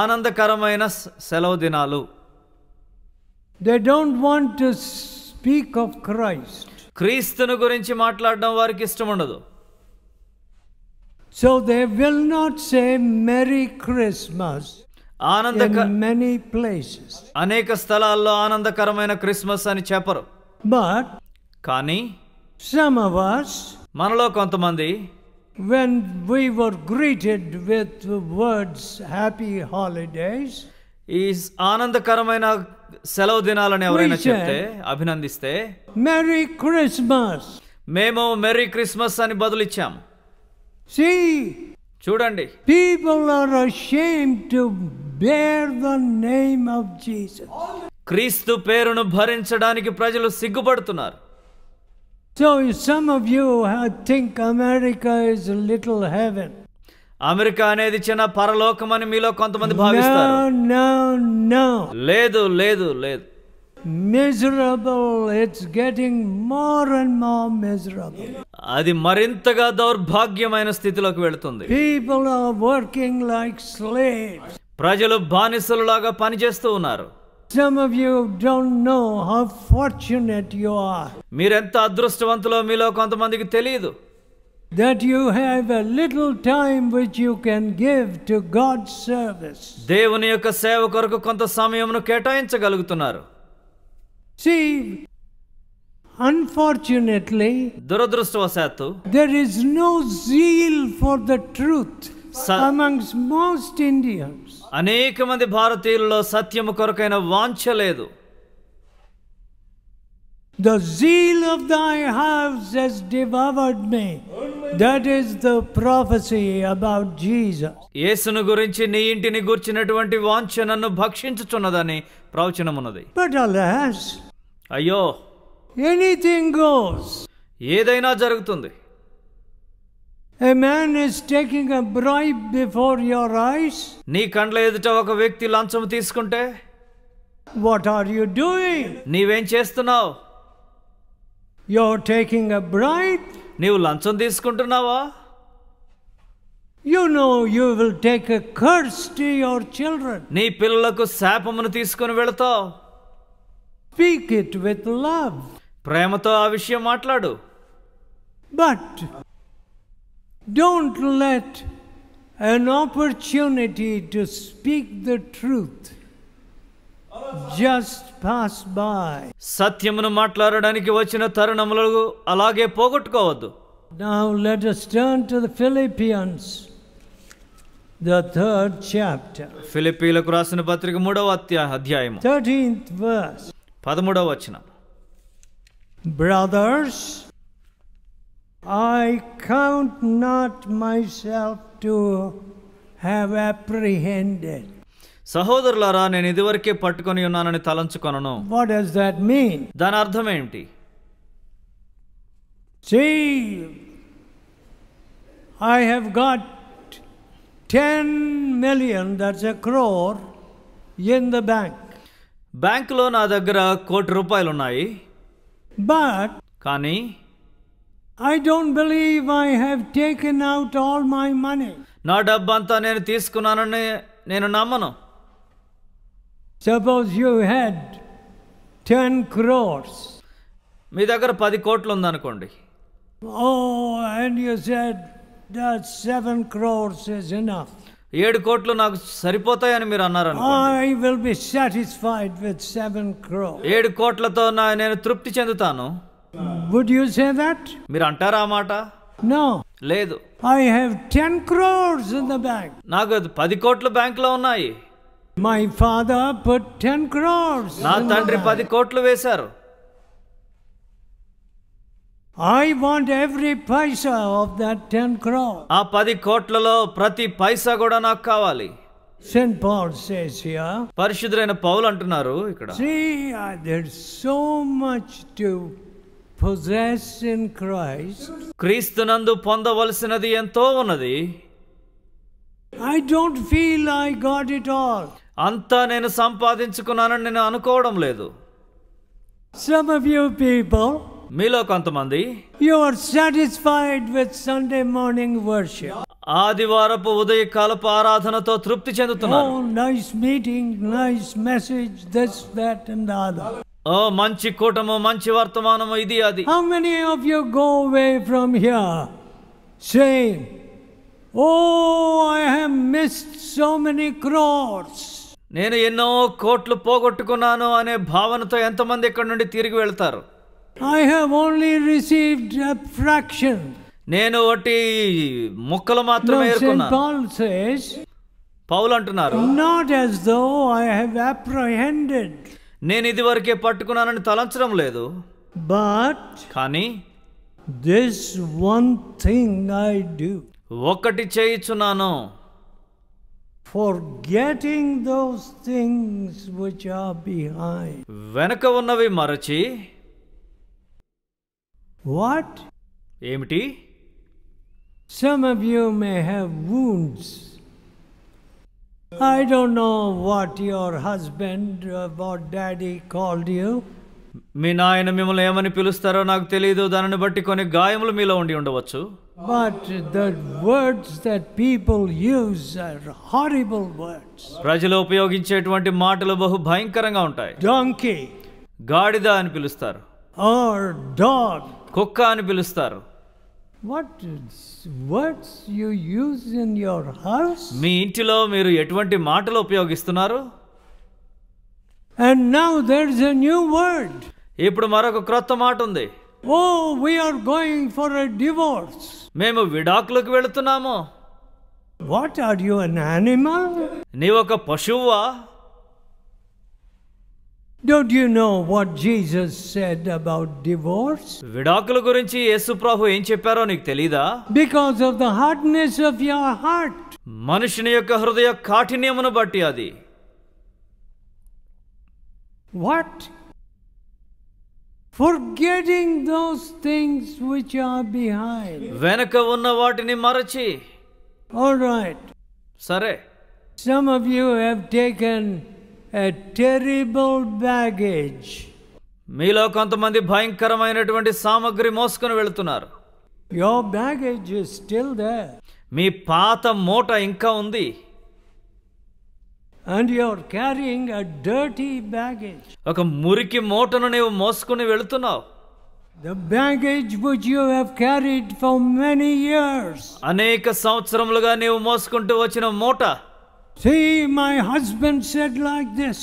ఆనందకరమైన సెలవు దినాలు they don't want to speak of Christ క్రీస్తును గురించి మాట్లాడడం వారికి ఇష్టం ఉండదు so they will not say merry Christmas ఆనంద మెనీ ప్లేసెస్ అనేక స్థలాల్లో ఆనందకరమైన క్రిస్మస్ అని చెప్పరు బట్ కానీ సమ్ ఆఫ్ us మనలో కొంతమంది when we were greeted with words happy holidays ఈ ఆనందకరమైన సెలవు దినాలను ఎవరైనా చెప్తే అభినందిస్తే మెరీ క్రిస్మస్ మేము మెరీ క్రిస్మస్ అని బదులిచ్చాం See, చూడండి people are to bear the name of Jesus క్రీస్తు పేరును భరించడానికి ప్రజలు సిగ్గుపడుతున్నారు so some of you think America is little heaven America అనేది చిన్న పరలోకం అని మీలో కొంతమంది భావిస్తారు లేదు లేదు లేదు miserable. It's getting more and more miserable. అది మరింతగా దౌర్భాగ్యమైన స్థితిలోకి వెళుతుంది people are working like slave ప్రజలు బానిసలులాగా పనిచేస్తూ ఉన్నారు Some of you don't know how fortunate you are. మీరెంత అదృష్టవంతులో మీలో కొంతమందికి తెలియదు that you have a little time which you can give to God's service. దేవుని యొక్క సేవ కొరకు కొంత సమయమును కేటాయించగలుగుతున్నారు సీ అన్ఫార్చునేట్లీ దురదృష్టవశాత్తు there is no zeal for the truth amongst most Indians అనేక మంది భారతీయులలో సత్యము కొరకైన వాంఛ లేదు the zeal of thy house has devoured me that is the prophecy about Jesus యేసును గురించి నీ ఇంటిని గుర్చినటువంటి వాంఛ నన్ను భక్షించుచున్నదని ప్రవచనమున్నది బట్ అలస్ అయ్యో ఎనీథింగ్ గోస్ ఏదైనా జరుగుతుంది A man is taking a bribe before your eyes. నీ కండ్ల ఎదుట ఒక వ్యక్తి లంచం తీసుకుంటే వాట్ ఆర్ యు డూయింగ్ నీవేం చేస్తున్నావు ఆర్ టేకింగ్ అ బ్రైబ్ నీవు లంచం తీసుకుంటున్నావా you know you will take a curse to your children నీ పిల్లలకు శాపమును తీసుకొని వెళతావు Speak it with love. ప్రేమతో ఆ విషయం మాట్లాడు but don't let an opportunity to speak the truth just pass by. సత్యమును మాట్లాడడానికి వచ్చిన తరుణములకు అలాగే పోగొట్టుకోవద్దు Now let us turn to the Philippians, the third chapter. 13th verse. పదమూడవ వచనం brothers I count not myself to have apprehended సహోదరులారా నేను ఇదివరకే పట్టుకొని ఉన్నానని తలంచుకొనను వాట్ డస్ దట్ మీన్ దాని అర్థం ఏంటి see I have got ten million that's a crore in the bank బ్యాంకులో నా దగ్గర కోటి రూపాయలు ఉన్నాయి బట్ కానీ I don't believe I have taken out all my money నా డబ్బంతా నేను తీసుకున్నానని నేను నమ్మను suppose you had ten crores మీ దగ్గర పది కోట్లు ఉందనుకోండి oh and you said seven crores is enough ఏడు కోట్లు నాకు సరిపోతాయని మీరు అన్నారు I will be satisfied with 7 crore ఏడు కోట్లతో నా నేను తృప్తి చెందుతాను వుడ్ యు సే దట్ మీరు అంటారా మాట నో లేదు I have 10 crores in the bank నాకు 10 కోట్లు బ్యాంక్ లో ఉన్నాయి మై ఫాదర్ పుట్ 10 crores నా తండ్రి 10 కోట్లు వేశారు I want every paisa of that ten crore ఆ పది కోట్లలో ప్రతి పైసా కూడా నాకు కావాలి సెంట్ పాల్ సేస్ పరిశుద్ధులైన పౌలు అంటున్నారు ఇక్కడ see there so much to possess in Christ క్రీస్తునందు పొందవలసినది ఎంతో ఉన్నది I don't feel I got it all అంతా నేను సంపాదించుకున్నానని నేను అనుకోవడం లేదు సమ్ ఆఫ్ యూ పీపుల్ మీలో కొంతమంది you are satisfied with Sunday morning worship ఆదివారపు ఉదయకాలపు ఆరాధనతో తృప్తి చెందుతున్నారు nice meeting nice message this that and other oh మంచి కూటము మంచి వర్తమానము ఇది అది how many of you go away from here same oh I have missed so many crores నేను ఎన్నో కోట్లు పోగొట్టుకున్నాను అనే భావనతో ఎంతమంది ఇక్కడ నుండి తిరిగి వెళ్తారు I have only received a fraction నేను ఒకటి ముక్కలు మాత్రమే ఎరుకున్నాను పౌలు అంటున్నారు not as though I have apprehended నేను ఇది వరకే పట్టుకున్నానని తలంచడం లేదు బట్ కానీ this one thing I do ఒకటి చేయుచున్నాను forgetting those things which are behind వెనక ఉన్నవి మరచి వాట్ ఏమిటి some of you may have wounds I don't know what your husband what daddy called you మీ నాయన మిమ్మల్ని ఏమని పిలుస్తారో నాకు తెలియదు దానిని బట్టి కొన్ని గాయములు మీలో ఉండి ఉండవచ్చు but that words that people use are horrible words ప్రజలు ఉపయోగించేటువంటి మాటలు బహు భయంకరంగా ఉంటాయి డాంకీ గాడిద అని పిలుస్తారు ఆర్ డాగ్ కుక్క అని పిలుస్తారు what words you use in your house మీ ఇంటిలో మీరు ఎటువంటి మాటలు ఉపయోగిస్తున్నారు and now there is a new word ఇప్పుడు మరొక క్రొత్త మాట ఉంది oh we are going for a divorce మేము విడాకులకు వెళుతున్నాము what are you an animal ఒక పశువా Don't you know what Jesus said about divorce? Because of the hardness of your heart. మనుషుని యొక్క హృదయ కాఠిన్యమును బట్టి అది What? Forgetting those things which are behind. వెనక ఉన్న వాటిని మరచి. All right. సరే. Some of you have taken terrible baggage మీలో కొంతమంది భయంకరమైనటువంటి సామాగ్రి మోసుకొని వెళుతున్నారు యో బ్యాగేజ్ స్టిల్ దేర్ మీ పాత మూట ఇంకా ఉంది and your carrying a dirty baggage ఒక మురికి మూటను నీవు మోసుకుని వెళుతున్నావు the baggage which you have carried for many years అనేక సంవత్సరములుగా నీవు మోసుకుంటూ వచ్చిన మూట See, my husband said like this.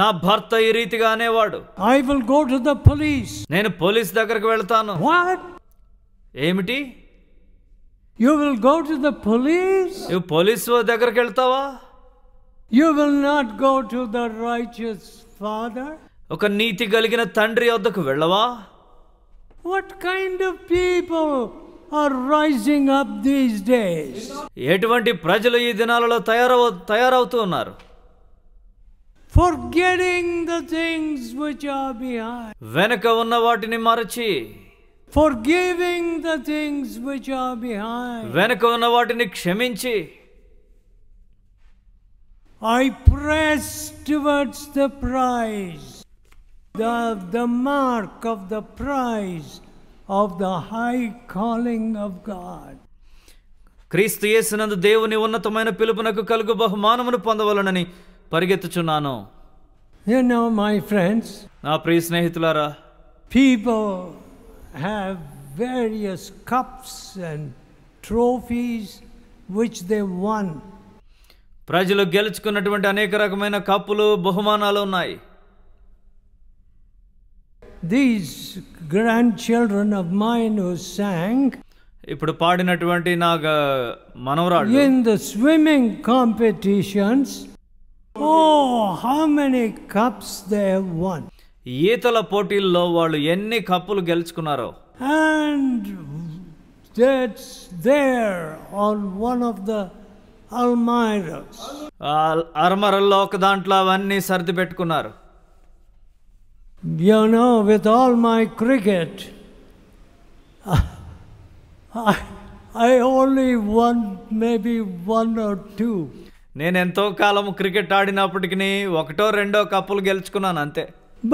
నా భర్త ఈ రీతిగా అనేవాడు I will go to the police నేను పోలీస్ దగ్గరికి వెళ్తాను వాట్ ఏమిటి you will go to the police నువ్వు పోలీస్ దగ్గరికి వెళ్తావా you will not go to the righteous father ఒక నీతి కలిగిన తండ్రి వద్దకు వెళ్ళవా what kind of people are up these days ఎటువంటి ప్రజలు ఈ దినాలలో తయారవ తయారవుతూ ఉన్నారు forgetting the things which are వెనక ఉన్న వాటిని మరచి forgiving the things which are behind వెనక ఉన్న వాటిని క్షమించి I press towards the prize the mark of the prize of the high calling of God క్రీస్తు యేసునందు దేవుని ఉన్నతమైన పిలుపునకు కలుగు బహుమానమును పొందవలనని పరిగెత్తుచున్నాను యు నో మై ఫ్రెండ్స్ నా ప్రియ స్నేహితులారా people have various cups and trophies which they won ప్రజలు గెలుచుకున్నటువంటి అనేక రకమైన కప్పులు బహుమానాలు ఉన్నాయి these grandchildren of mine who sang ఇప్పుడు పాడినటువంటి నా మనవరాడు in the swimming competitions oh how many cups they won ఈతల పోటీల్లో వాళ్ళు ఎన్ని కప్పులు గెలుచుకున్నారో and that's there on one of the almirahs అర్మరల్లో ఒక దాంట్లో అవన్నీ సర్ది పెట్టుకున్నారు You know, with all my cricket, I, I only won maybe one or two. నేను ఎంతో కాలం క్రికెట్ ఆడినప్పటికీ ఒకటో రెండో కప్పులు గెలుచుకున్నాను అంతే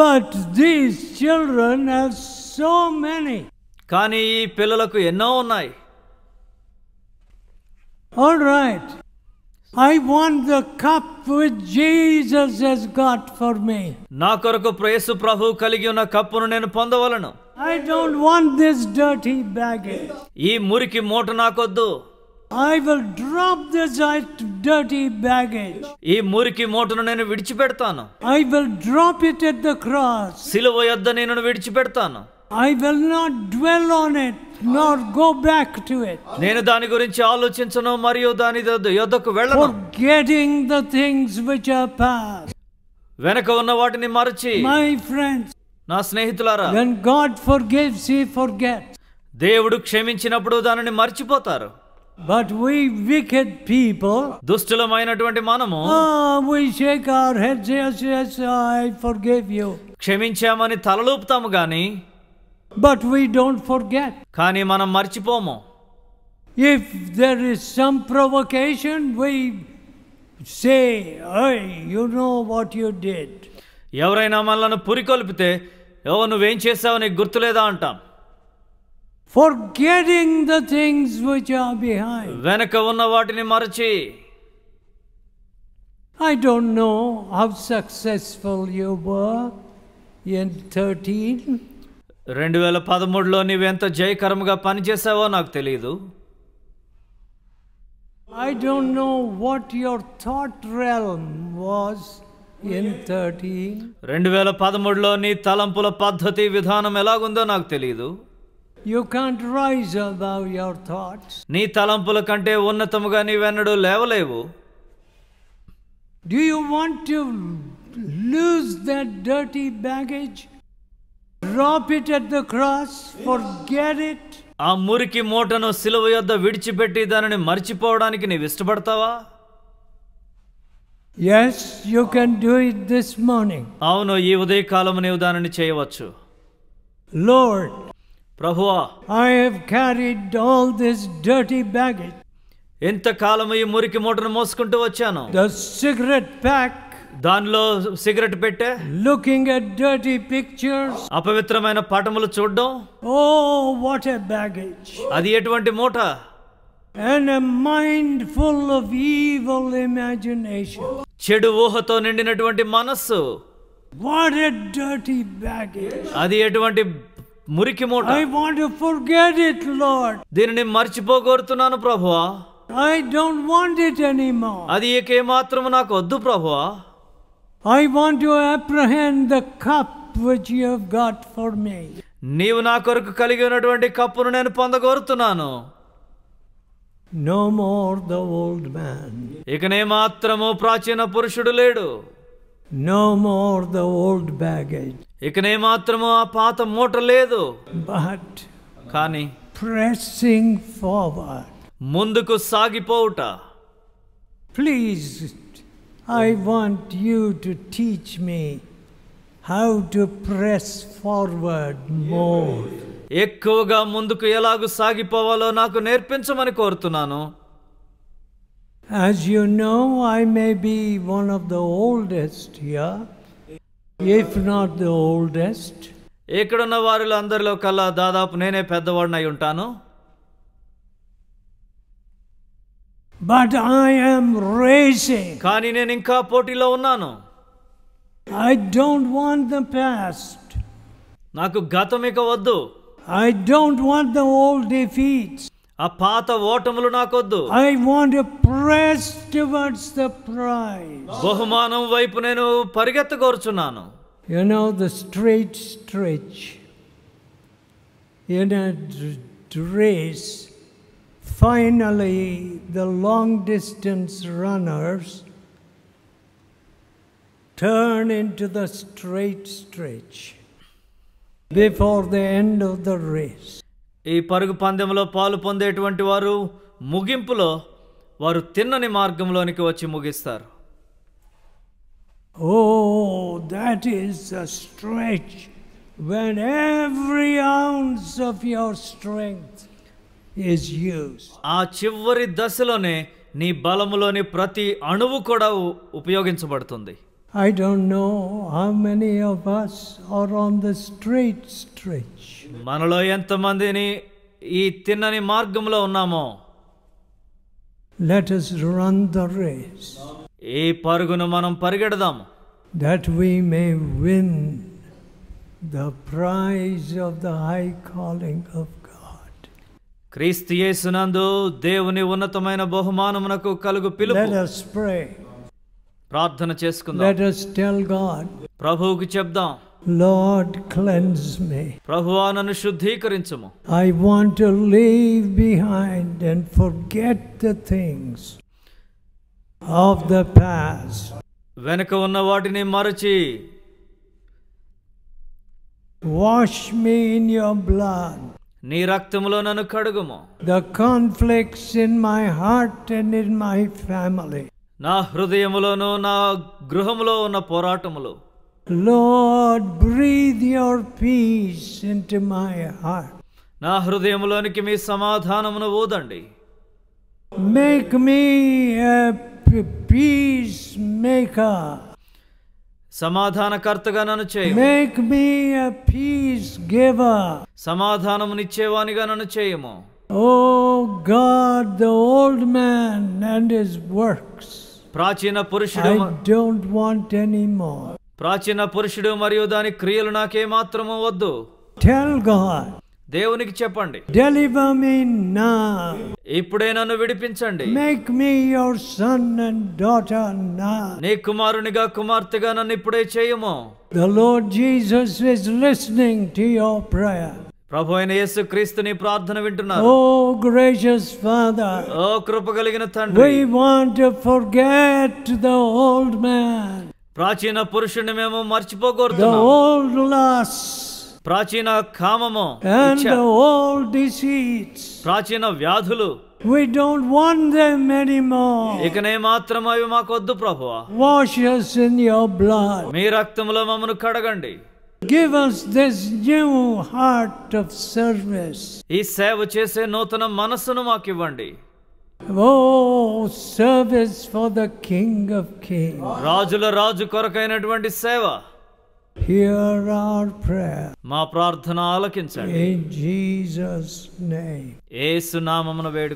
but these children have so many కానీ ఈ పిల్లలకు ఎన్నో ఉన్నాయి all right I want the cup with Jesus has got for me నా కొరకు ప్రయసు ప్రభు కలిగి ఉన్న కప్పును నేను పొందవలను I don't want this dirty bag ఈ మురికి మూట నాకొద్దు I will drop this dirty baggage ఈ మురికి మూటను నేను విడిచిపెడతాను I will drop it at the cross సిలువ యొద్ద నేను విడిచిపెడతాను I will not dwell on it not go back to it నేను దాని గురించి ఆలోచించను మరియు దాని యొద్దకు వెళ్ళను getting the things which are past వెనక ఉన్న వాటిని మరచి మై ఫ్రెండ్స్ నా స్నేహితులారా when God forgives he for దేవుడు క్షమించినప్పుడు దానిని మర్చిపోతారు బట్ వి వికెట్ పీపుల్ దుష్టులమైనటువంటి మనము we shake our heads yes yes i forgive you క్షమించామని తలలూపుతాము గాని but we don't forget కానీ మనం మర్చిపోము if there is some provocation we say you know what you did ఎవరైనా మనల్ని పురికొల్పితే ఏవో నువ్వేం చేసావు నీకు గుర్తులేదా అంటాం forgetting the things which are behind వెనక ఉన్న వాటిని మరచి I don't know how successful you were in రెండు వేల పదమూడులో నీవెంత జయకరంగా పనిచేసావో నాకు తెలియదు I don't know what your thought realm was in thirteen రెండు వేల పదమూడులో నీ తలంపుల పద్ధతి విధానం ఎలాగుందో నాకు తెలియదు you can't rise above your thoughts నీ తలంపుల కంటే ఉన్నతముగా నీవెన్నడూ లేవలేవు do you want to lose that dirty baggage drop it at the cross forget it ఆ మురికి మూటను సిలువ యొద్ద విడిచిపెట్టి దానిని మర్చిపోవడానికి నీవు ఇష్టపడతావా yes you can do it this morning అవును ఈ ఉదయకాలం నీవు దానిని చేయవచ్చు లోర్డ్ ప్రభువా I have carried all this dirty baggage ఎంతకాలం ఈ మురికి మూటను మోసుకుంటూ వచ్చాను ద సిగరెట్ ప్యాక్ దానిలో సిగరెట్ పెట్టే లుకింగ్ ఎట్ డర్టీ పిక్చర్స్ అపవిత్రమైన పటములు చూడడం ఓ వాట్ ఎ బ్యాగేజ్ అది ఎటువంటి మూట and a mind full of evil imagination చెడు ఊహతో నిండినటువంటి మనస్సు వాట్ ఎ డర్టీ బ్యాగేజ్ అది ఎటువంటి మురికి మూట I want to forget it Lord దీనిని మర్చిపోగొరుతున్నాను ప్రభువా I don't want it anymore అది ఏకే మాత్రం నాకు వద్దు ప్రభువా I want to apprehend the cup which you have got for me నీవు నా కొరకు కలిగి ఉన్నటువంటి కప్పును నేను పొందగోరుతున్నాను no more the old man ఇక నే మాత్రము ప్రాచీన పురుషుడు లేడు no more the old baggage ఇక నే మాత్రము ఆ పాత మూట లేదు బట్ కానీ ప్రెస్సింగ్ ఫార్వర్డ్ ముందుకు సాగిపోవుట please I want you to teach me how to press forward more. ఎక్కువగా ముందుకు ఎలాగూ సాగిపోవాలో నాకు నేర్పించమని కోరుతున్నాను As you know, I may be one of the oldest here, if not the oldest. ఇక్కడున్న వారిలో అందరిలో కల్లా దాదాపు నేనే పెద్దవాడినై ఉంటాను But I am racing. కానీ నేను ఇంకా పోటీలో ఉన్నాను. I don't want the past. నాకు గతం ఇక వద్దు. I don't want the old defeats. ఆ పాత ఓటములు నాకొద్దు. I want to press towards the prize. బహుమానం వైపు నేను పరిగెత్తగోరుచున్నాను. You know the straight stretch in a race Finally, the long distance runners turn into the straight stretch before the end of the race. ఈ పరుగు పందెంలో పాలు పొందేటువంటి వారు ముగింపులో వారు తిన్నని మార్గంలోనికి వచ్చి ముగిస్తారు oh that is a stretch when every of your strength is used. ఆ చివరి దశలోనే నీ బలములోని ప్రతి అణువు కూడా ఉపయోగించబడుతుంది I don't know how many of us are on the straight stretch. మనలో ఎంతమందిని ఈ తిన్నని మార్గంలో ఉన్నామో Let us run the race. ఈ పరుగును మనం పరిగెడదాం That we may win the prize of the high calling of క్రీస్తుయేసునందు దేవుని ఉన్నతమైన బహుమానమునకు కలుగు పిలుపు ప్రార్థన చేసుకుందాం లెట్ us tell god ప్రభువుకు చెప్దాం Lord cleanse me I want to I want and forget behind and of the things of the past వెనుక ఉన్న వాటిని మరచి వాష్ మీ బ్లడ్ నీ రక్తములో నన్ను కడుగుము the conflicts in my heart and in my family నా హృదయములోను నా గృహములో ఉన్న పోరాటములు Lord breathe your peace to my heart నా హృదయములోనికి మీ సమాధానమును ఊదండి మేక్ మీ పీస్ మేకర్ సమాధానకర్తగా నన్ను చేయి make me a peace giver సమాధానమునిచ్చేవానిగా నన్ను చేయము O God the old man and his works ప్రాచీన పురుషుడు I don't want any more ప్రాచీన పురుషుడు మరియు దాని క్రియలు నాకే మాత్రము వద్దు టెల్ గాడ్ దేవునికి చెప్పండి డెలివర్ నా ఇప్పుడే నన్ను విడిపించండి make me your son and daughter నా నీ కుమారునిగా కుమార్తెగా నన్ను ఇప్పుడే చేయము the Lord Jesus is listening to your prayer ప్రభు అయిన యేసు క్రీస్తు నీ ప్రార్థన వింటున్నారు ఓ గ్రేషియస్ ఫాదర్ ఓ కృప కలిగిన తండ్రి we want to forget the old man ప్రాచీన పురుషుణ్ణి మేము మర్చిపోకూడదు ఓల్డ్ లాస్ట్ ప్రాచీన కామము and the old disease ప్రాచీన వ్యాధులు we don't want them anymore ఇకనే మాత్రం అవి మాకు వద్దు ప్రభువా wash us in your blood మీ రక్తములో మమ్మను కడగండి Give us this new heart of service. ఈ సేవ చేసే నూతన మనస్సును మాకు ఇవ్వండి. Oh, service for the King of Kings. రాజుల రాజు కొరకైనటువంటి సేవ. Hear our prayer. మా ప్రార్థన ఆలకించండి ఏసునామమున వేడు